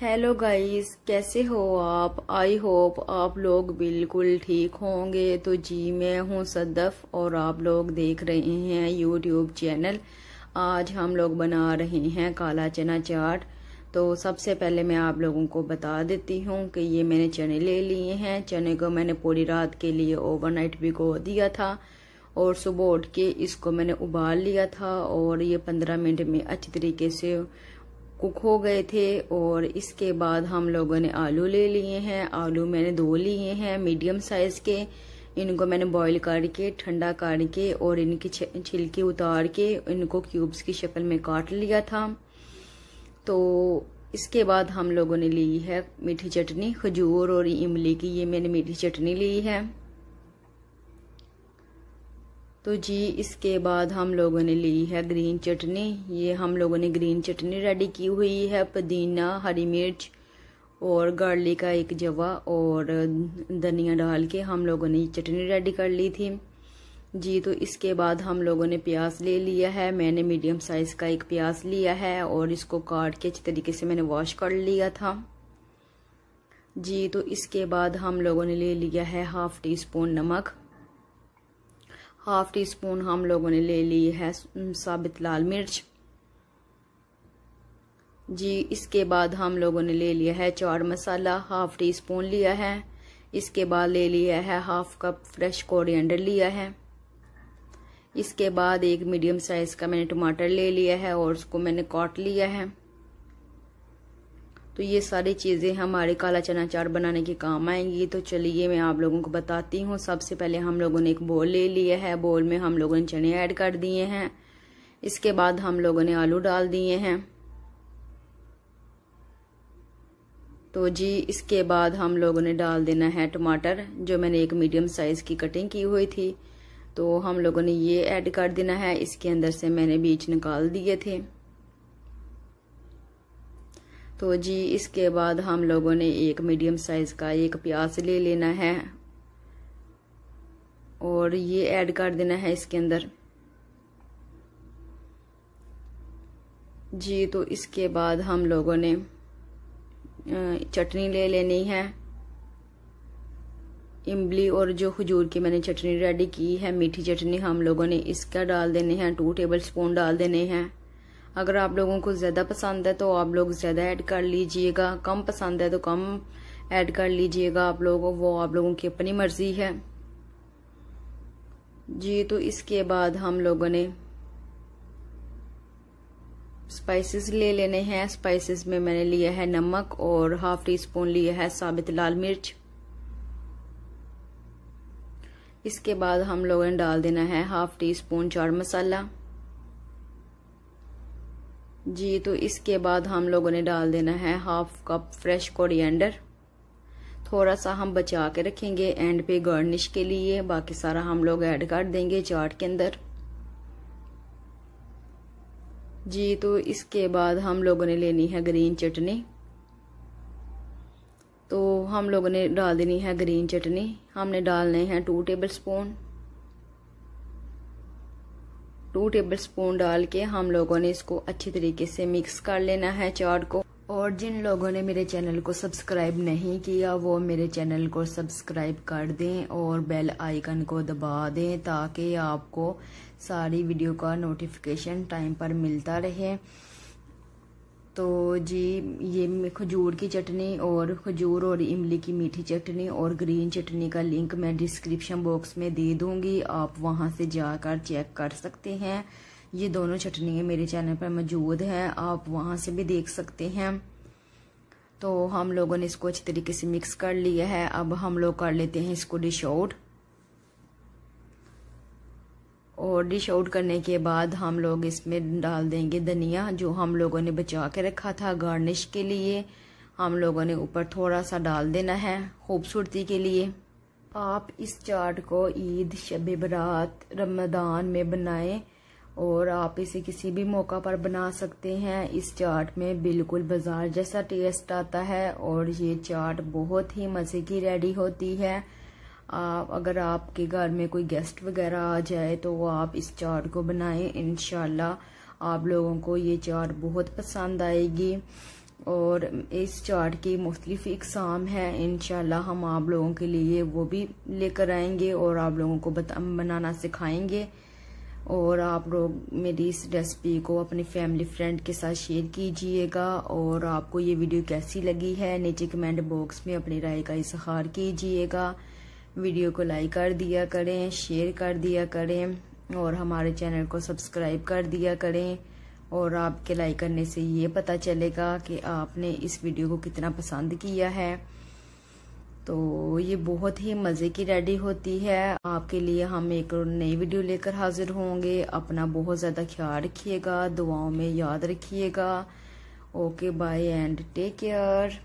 hello guys कैसे हो आप आई होप आप लोग बिल्कुल ठीक होंगे तो जी मैं हूँ सदफ और आप लोग देख रहे हैं यूट्यूब चैनल आज हम लोग बना रहे हैं काला चना चाट तो सबसे पहले मैं आप लोगों को बता देती हूँ कि ये मैंने चने ले लिए हैं चने को मैंने पूरी रात के लिए ओवरनाइट भिगो दिया था और सुबह उठ के इसको मैंने उबाल लिया था और ये पंद्रह मिनट में अच्छी तरीके से कुक हो गए थे और इसके बाद हम लोगों ने आलू ले लिए हैं आलू मैंने दो लिए हैं मीडियम साइज़ के इनको मैंने बॉईल करके ठंडा करके और इनकी छिलके उतार के इनको क्यूब्स की शक्ल में काट लिया था तो इसके बाद हम लोगों ने ली है मीठी चटनी खजूर और इमली की ये मैंने मीठी चटनी ली है तो जी इसके बाद हम लोगों ने ली है ग्रीन चटनी ये हम लोगों ने ग्रीन चटनी रेडी की हुई है पुदीना हरी मिर्च और गार्लिक का एक जवा और धनिया डाल के हम लोगों ने ये चटनी रेडी कर ली थी जी तो इसके बाद हम लोगों ने प्याज ले लिया है मैंने मीडियम साइज़ का एक प्याज लिया है और इसको काट के अच्छी तरीके से मैंने वॉश कर लिया था जी तो इसके बाद हम लोगों ने ले लिया है हाफ़ टी स्पून नमक हाफ टी स्पून हम लोगों ने ले ली है साबित लाल मिर्च जी इसके बाद हम लोगों ने ले लिया है chaat masala half teaspoon लिया है इसके बाद ले लिया है हाफ कप फ्रेश कोरिएंडर लिया है इसके बाद एक मीडियम साइज़ का मैंने टमाटर ले लिया है और उसको मैंने काट लिया है तो ये सारी चीज़ें हमारे काला चना चाट बनाने के काम आएंगी तो चलिए मैं आप लोगों को बताती हूँ सबसे पहले हम लोगों ने एक बोल ले लिया है बोल में हम लोगों ने चने ऐड कर दिए हैं इसके बाद हम लोगों ने आलू डाल दिए हैं तो जी इसके बाद हम लोगों ने डाल देना है टमाटर जो मैंने एक मीडियम साइज़ की कटिंग की हुई थी तो हम लोगों ने ये ऐड कर देना है इसके अंदर से मैंने बीज निकाल दिए थे तो जी इसके बाद हम लोगों ने एक मीडियम साइज़ का एक प्याज ले लेना है और ये ऐड कर देना है इसके अंदर जी तो इसके बाद हम लोगों ने चटनी ले लेनी है इमली और जो खजूर की मैंने चटनी रेडी की है मीठी चटनी हम लोगों ने इसका डाल देने हैं टू टेबल स्पून डाल देने हैं अगर आप लोगों को ज़्यादा पसंद है तो आप लोग ज़्यादा ऐड कर लीजिएगा कम पसंद है तो कम ऐड कर लीजिएगा आप लोगों वो आप लोगों की अपनी मर्ज़ी है जी तो इसके बाद हम लोगों ने स्पाइसेस ले लेने हैं स्पाइसेस में मैंने लिया है नमक और हाफ टी स्पून लिया है साबित लाल मिर्च इसके बाद हम लोगों ने डाल देना है half teaspoon chaat masala जी तो इसके बाद हम लोगों ने डाल देना है हाफ कप फ्रेश कोरिएंडर थोड़ा सा हम बचा के रखेंगे एंड पे गार्निश के लिए बाकी सारा हम लोग ऐड कर देंगे चाट के अंदर जी तो इसके बाद हम लोगों ने लेनी है ग्रीन चटनी तो हम लोगों ने डाल देनी है ग्रीन चटनी हमने डालने हैं two tablespoon two tablespoon डाल के हम लोगों ने इसको अच्छी तरीके से मिक्स कर लेना है चाट को और जिन लोगों ने मेरे चैनल को सब्सक्राइब नहीं किया वो मेरे चैनल को सब्सक्राइब कर दें और बेल आइकन को दबा दें ताकि आपको सारी वीडियो का नोटिफिकेशन टाइम पर मिलता रहे तो जी ये खजूर की चटनी और खजूर और इमली की मीठी चटनी और ग्रीन चटनी का लिंक मैं डिस्क्रिप्शन बॉक्स में दे दूँगी आप वहाँ से जाकर चेक कर सकते हैं ये दोनों चटनियाँ मेरे चैनल पर मौजूद हैं आप वहाँ से भी देख सकते हैं तो हम लोगों ने इसको अच्छी तरीके से मिक्स कर लिया है अब हम लोग कर लेते हैं इसको डिश आउट और डिश आउट करने के बाद हम लोग इसमें डाल देंगे धनिया जो हम लोगों ने बचा के रखा था गार्निश के लिए हम लोगों ने ऊपर थोड़ा सा डाल देना है खूबसूरती के लिए आप इस चाट को ईद शब बरात रमदान में बनाएं और आप इसे किसी भी मौका पर बना सकते हैं इस चाट में बिल्कुल बाजार जैसा टेस्ट आता है और ये चाट बहुत ही मज़े की रेडी होती है आप अगर आपके घर में कोई गेस्ट वगैरह आ जाए तो वो आप इस चाट को बनाएं इन आप लोगों को ये चाट बहुत पसंद आएगी और इस चाट की मुख्तलिफ इकसाम है इन हम आप लोगों के लिए वो भी लेकर आएंगे और आप लोगों को बनाना सिखाएंगे और आप लोग मेरी इस रेसिपी को अपने फैमिली फ्रेंड के साथ शेयर कीजिएगा और आपको ये वीडियो कैसी लगी है नीचे कमेंट बॉक्स में अपनी राय का इजहार कीजिएगा वीडियो को लाइक कर दिया करें शेयर कर दिया करें और हमारे चैनल को सब्सक्राइब कर दिया करें और आपके लाइक करने से ये पता चलेगा कि आपने इस वीडियो को कितना पसंद किया है तो ये बहुत ही मज़े की रेडी होती है आपके लिए हम एक नई वीडियो लेकर हाजिर होंगे अपना बहुत ज़्यादा ख्याल रखिएगा दुआओं में याद रखिएगा okay bye and take care